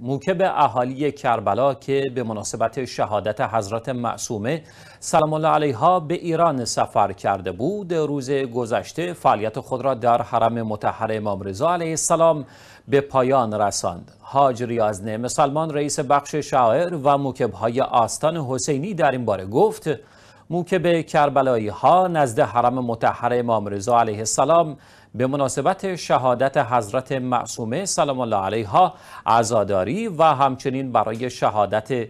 موکب اهالی کربلا که به مناسبت شهادت حضرت معصومه سلام الله علیها به ایران سفر کرده بود روز گذشته فعالیت خود را در حرم متحر امام رضا علیه السلام به پایان رساند حاج ریاض نعم سلمان رئیس بخش شاعر و موکب های آستان حسینی در این باره گفت موکب کربلایی ها نزد حرم متحر امام رضا علیه السلام به مناسبت شهادت حضرت معصومه سلام الله علیها عزاداری و همچنین برای شهادت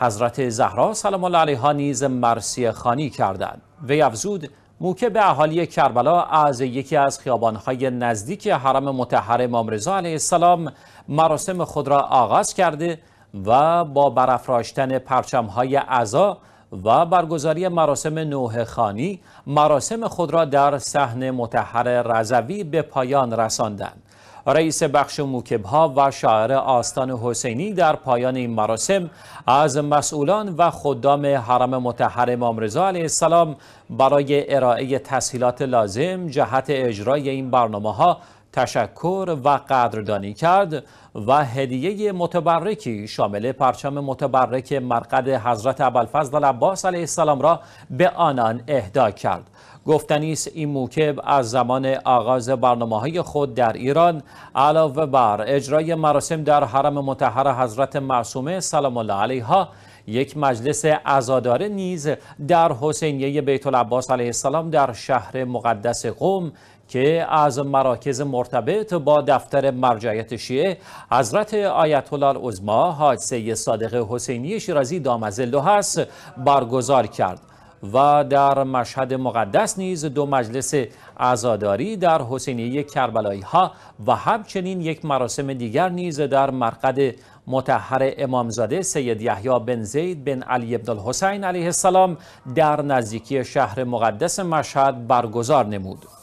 حضرت زهرا سلام الله علیها نیز مرسی خانی کردند وی افزود موکه به اهالی کربلا از یکی از خیابانهای نزدیک حرم متحر امام رضا علیه السلام مراسم خود را آغاز کرده و با برافراشتن پرچمهای عزا و برگزاری مراسم نوه خانی مراسم خود را در سحن متحر رضوی به پایان رساندند. رئیس بخش موکبها و شاعر آستان حسینی در پایان این مراسم از مسئولان و خدام حرم متحر امام رضا علیه السلام برای ارائه تسهیلات لازم جهت اجرای این برنامه ها تشکر و قدردانی کرد و هدیه متبرکی شامل پرچم متبرک مرقد حضرت ابوالفضل عباس علیه السلام را به آنان اهدا کرد گفتنی است این موکب از زمان آغاز برنامه های خود در ایران علاوه بر اجرای مراسم در حرم متحر حضرت معصومه سلام الله علیها یک مجلس عزاداره نیز در حسینیه بیت العباس علیه السلام در شهر مقدس قم که از مراکز مرتبط با دفتر مرجعیت شیعه حضرت آیت الله العظما حاج صادق حسینی شیرازی دامزلو هست برگزار کرد و در مشهد مقدس نیز دو مجلس عزاداری در حسینیه کربلایی ها و همچنین یک مراسم دیگر نیز در مرقد متحر امامزاده سید یحیی بن زید بن علی بن الحسین علیه السلام در نزدیکی شهر مقدس مشهد برگزار نمود.